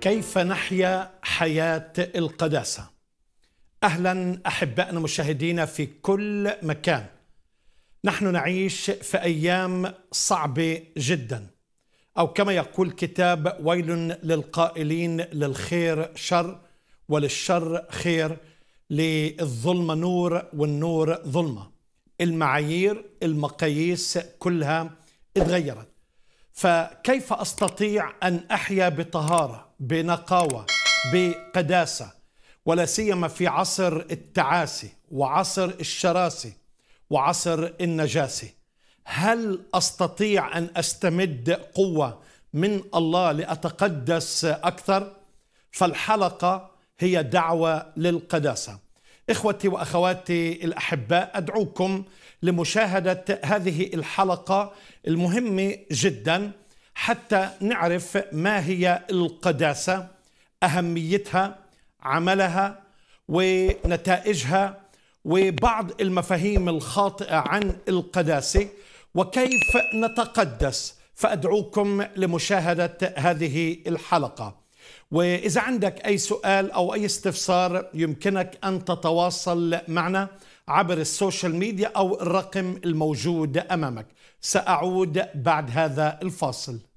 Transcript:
كيف نحيا حياة القداسة أهلا أحبائنا مشاهدينا في كل مكان نحن نعيش في أيام صعبة جدا أو كما يقول كتاب ويل للقائلين للخير شر وللشر خير للظلمة نور والنور ظلمة المعايير المقاييس كلها اتغيرت فكيف أستطيع أن أحيا بطهارة بنقاوه بقداسه ولا سيما في عصر التعاسي وعصر الشراسه وعصر النجاسه هل استطيع ان استمد قوه من الله لاتقدس اكثر فالحلقه هي دعوه للقداسه اخوتي واخواتي الاحباء ادعوكم لمشاهده هذه الحلقه المهمه جدا حتى نعرف ما هي القداسة أهميتها عملها ونتائجها وبعض المفاهيم الخاطئة عن القداسة وكيف نتقدس فأدعوكم لمشاهدة هذه الحلقة وإذا عندك أي سؤال أو أي استفسار يمكنك أن تتواصل معنا عبر السوشيال ميديا أو الرقم الموجود أمامك سأعود بعد هذا الفاصل